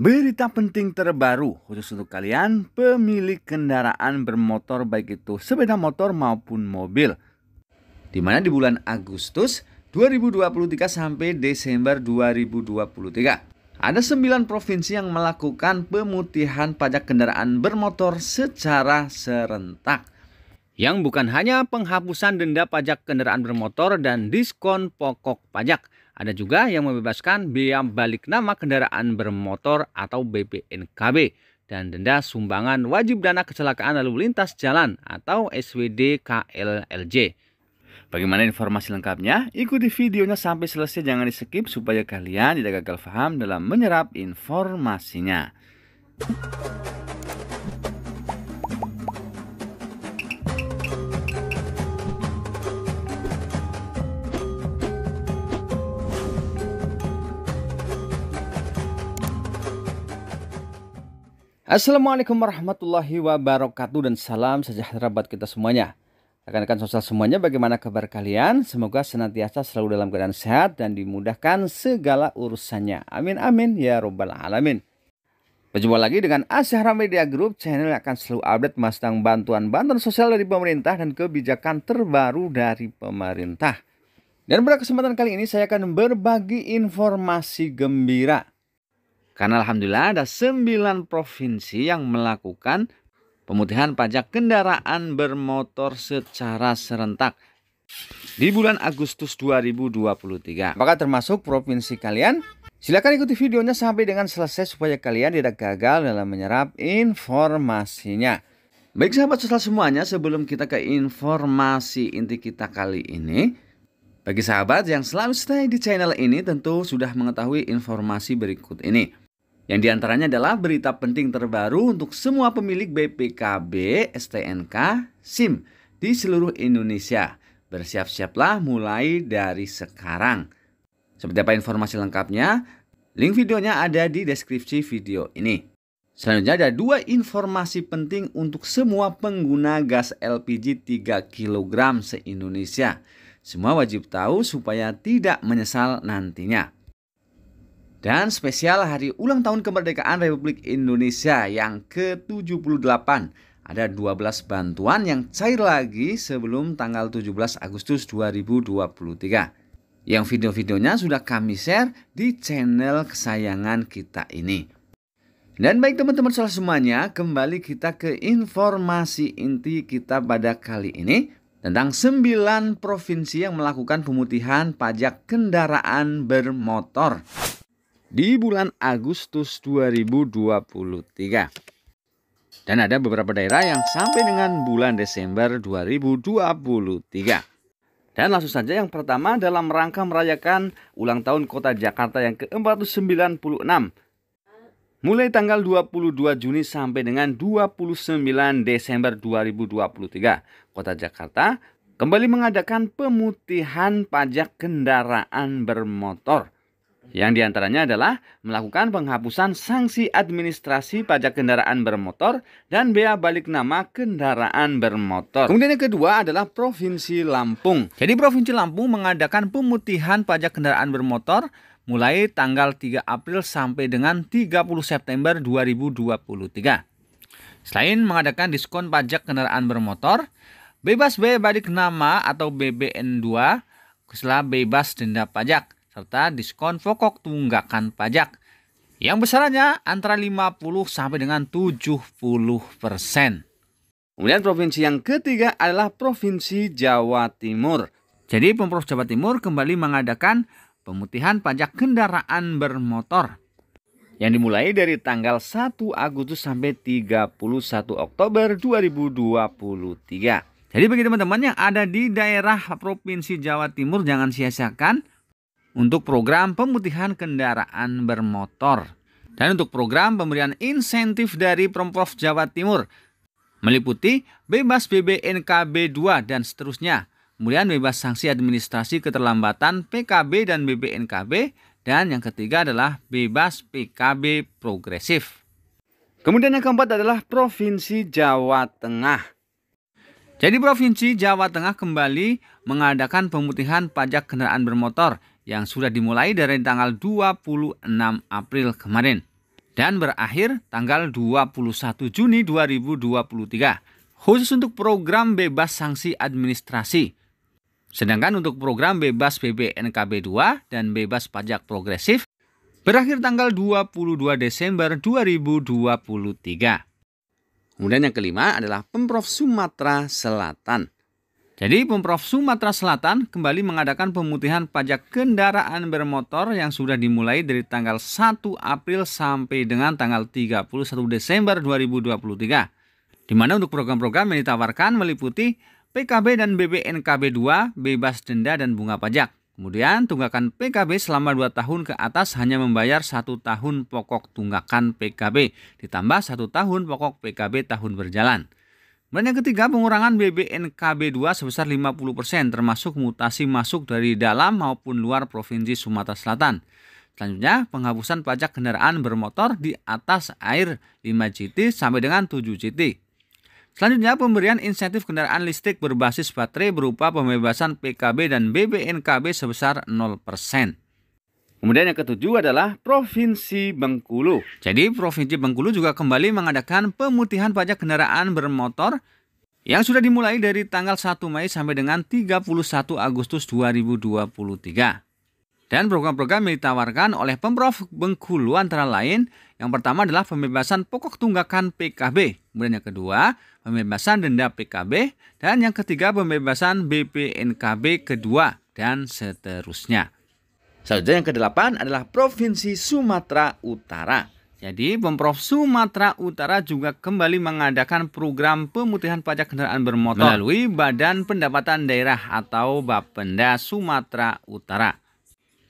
Berita penting terbaru khusus untuk kalian pemilik kendaraan bermotor baik itu sepeda motor maupun mobil. Di mana di bulan Agustus 2023 sampai Desember 2023 ada 9 provinsi yang melakukan pemutihan pajak kendaraan bermotor secara serentak. Yang bukan hanya penghapusan denda pajak kendaraan bermotor dan diskon pokok pajak, ada juga yang membebaskan biaya balik nama kendaraan bermotor atau BPNKB dan denda sumbangan wajib dana kecelakaan lalu lintas jalan atau SWD KLLJ. Bagaimana informasi lengkapnya? Ikuti videonya sampai selesai jangan di skip supaya kalian tidak gagal paham dalam menyerap informasinya. Assalamualaikum warahmatullahi wabarakatuh dan salam sejahtera buat kita semuanya. Rekan-rekan sosial semuanya bagaimana kabar kalian? Semoga senantiasa selalu dalam keadaan sehat dan dimudahkan segala urusannya. Amin amin ya robbal alamin. Berjumpa lagi dengan Asyara Media Group, channel yang akan selalu update tentang bantuan-bantuan sosial dari pemerintah dan kebijakan terbaru dari pemerintah. Dan pada kesempatan kali ini saya akan berbagi informasi gembira karena alhamdulillah ada 9 provinsi yang melakukan pemutihan pajak kendaraan bermotor secara serentak di bulan Agustus 2023. Apakah termasuk provinsi kalian? Silahkan ikuti videonya sampai dengan selesai supaya kalian tidak gagal dalam menyerap informasinya. Baik sahabat sosial semuanya, sebelum kita ke informasi inti kita kali ini, bagi sahabat yang selalu stay di channel ini tentu sudah mengetahui informasi berikut ini. Yang diantaranya adalah berita penting terbaru untuk semua pemilik BPKB, STNK, SIM di seluruh Indonesia. Bersiap-siaplah mulai dari sekarang. Seperti apa informasi lengkapnya? Link videonya ada di deskripsi video ini. Selanjutnya ada dua informasi penting untuk semua pengguna gas LPG 3 kg se-Indonesia. Semua wajib tahu supaya tidak menyesal nantinya dan spesial hari ulang tahun kemerdekaan Republik Indonesia yang ke-78. Ada 12 bantuan yang cair lagi sebelum tanggal 17 Agustus 2023. Yang video-videonya sudah kami share di channel kesayangan kita ini. Dan baik teman-teman salah semuanya, kembali kita ke informasi inti kita pada kali ini tentang 9 provinsi yang melakukan pemutihan pajak kendaraan bermotor di bulan Agustus 2023. Dan ada beberapa daerah yang sampai dengan bulan Desember 2023. Dan langsung saja yang pertama dalam rangka merayakan ulang tahun kota Jakarta yang ke-496. Mulai tanggal 22 Juni sampai dengan 29 Desember 2023, Kota Jakarta kembali mengadakan pemutihan pajak kendaraan bermotor yang diantaranya adalah melakukan penghapusan sanksi administrasi pajak kendaraan bermotor dan bea balik nama kendaraan bermotor. Kemudian yang kedua adalah Provinsi Lampung. Jadi Provinsi Lampung mengadakan pemutihan pajak kendaraan bermotor mulai tanggal 3 April sampai dengan 30 September 2023. Selain mengadakan diskon pajak kendaraan bermotor, bebas bea balik nama atau BBN2, setelah bebas denda pajak serta diskon pokok tunggakan pajak yang besarnya antara 50 sampai dengan 70 persen. Kemudian provinsi yang ketiga adalah Provinsi Jawa Timur. Jadi Pemprov Jawa Timur kembali mengadakan pemutihan pajak kendaraan bermotor yang dimulai dari tanggal 1 Agustus sampai 31 Oktober 2023. Jadi bagi teman-teman yang ada di daerah Provinsi Jawa Timur jangan sia-siakan untuk program pemutihan kendaraan bermotor. Dan untuk program pemberian insentif dari Pemprov Jawa Timur meliputi bebas BBNKB 2 dan seterusnya. Kemudian bebas sanksi administrasi keterlambatan PKB dan BBNKB dan yang ketiga adalah bebas PKB progresif. Kemudian yang keempat adalah Provinsi Jawa Tengah. Jadi Provinsi Jawa Tengah kembali mengadakan pemutihan pajak kendaraan bermotor yang sudah dimulai dari tanggal 26 April kemarin dan berakhir tanggal 21 Juni 2023 khusus untuk program bebas sanksi administrasi. Sedangkan untuk program bebas BPNKB 2 dan bebas pajak progresif berakhir tanggal 22 Desember 2023. Kemudian yang kelima adalah Pemprov Sumatera Selatan jadi Pemprov Sumatera Selatan kembali mengadakan pemutihan pajak kendaraan bermotor yang sudah dimulai dari tanggal 1 April sampai dengan tanggal 31 Desember 2023. Di mana untuk program-program yang ditawarkan meliputi PKB dan BBNKB 2 bebas denda dan bunga pajak. Kemudian tunggakan PKB selama 2 tahun ke atas hanya membayar satu tahun pokok tunggakan PKB ditambah satu tahun pokok PKB tahun berjalan. Kemudian yang ketiga pengurangan BBNKB2 sebesar 50% termasuk mutasi masuk dari dalam maupun luar Provinsi Sumatera Selatan. Selanjutnya, penghapusan pajak kendaraan bermotor di atas air 5 GT sampai dengan 7 GT. Selanjutnya, pemberian insentif kendaraan listrik berbasis baterai berupa pembebasan PKB dan BBNKB sebesar 0%. Kemudian yang ketujuh adalah Provinsi Bengkulu. Jadi Provinsi Bengkulu juga kembali mengadakan pemutihan pajak kendaraan bermotor yang sudah dimulai dari tanggal 1 Mei sampai dengan 31 Agustus 2023. Dan program-program yang ditawarkan oleh Pemprov Bengkulu antara lain yang pertama adalah pembebasan pokok tunggakan PKB, kemudian yang kedua pembebasan denda PKB, dan yang ketiga pembebasan BPNKB kedua, dan seterusnya. Selanjutnya yang kedelapan adalah Provinsi Sumatera Utara. Jadi, Pemprov Sumatera Utara juga kembali mengadakan program pemutihan pajak kendaraan bermotor melalui Badan Pendapatan Daerah atau Bapenda Sumatera Utara.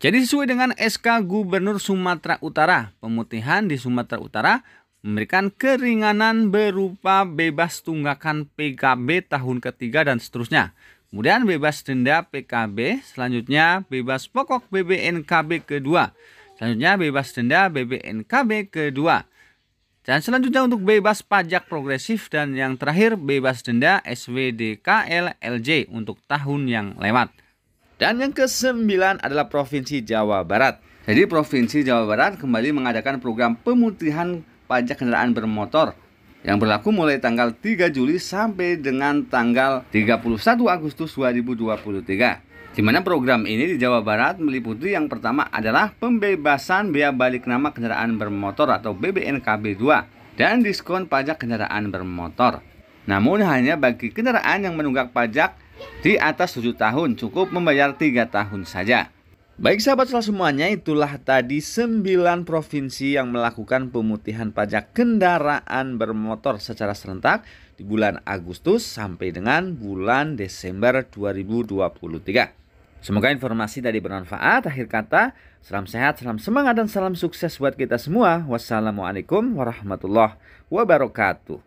Jadi sesuai dengan SK Gubernur Sumatera Utara, pemutihan di Sumatera Utara memberikan keringanan berupa bebas tunggakan PKB tahun ketiga dan seterusnya. Kemudian bebas denda PKB, selanjutnya bebas pokok BBNKB kedua. Selanjutnya bebas denda BBNKB kedua. Dan selanjutnya untuk bebas pajak progresif dan yang terakhir bebas denda SWDKL LJ untuk tahun yang lewat. Dan yang kesembilan adalah Provinsi Jawa Barat. Jadi Provinsi Jawa Barat kembali mengadakan program pemutihan pajak kendaraan bermotor yang berlaku mulai tanggal 3 Juli sampai dengan tanggal 31 Agustus 2023. Di mana program ini di Jawa Barat meliputi yang pertama adalah pembebasan bea balik nama kendaraan bermotor atau BBNKB 2 dan diskon pajak kendaraan bermotor. Namun hanya bagi kendaraan yang menunggak pajak di atas 7 tahun cukup membayar 3 tahun saja. Baik sahabat salah semuanya, itulah tadi 9 provinsi yang melakukan pemutihan pajak kendaraan bermotor secara serentak di bulan Agustus sampai dengan bulan Desember 2023. Semoga informasi tadi bermanfaat. Akhir kata, salam sehat, salam semangat, dan salam sukses buat kita semua. Wassalamualaikum warahmatullahi wabarakatuh.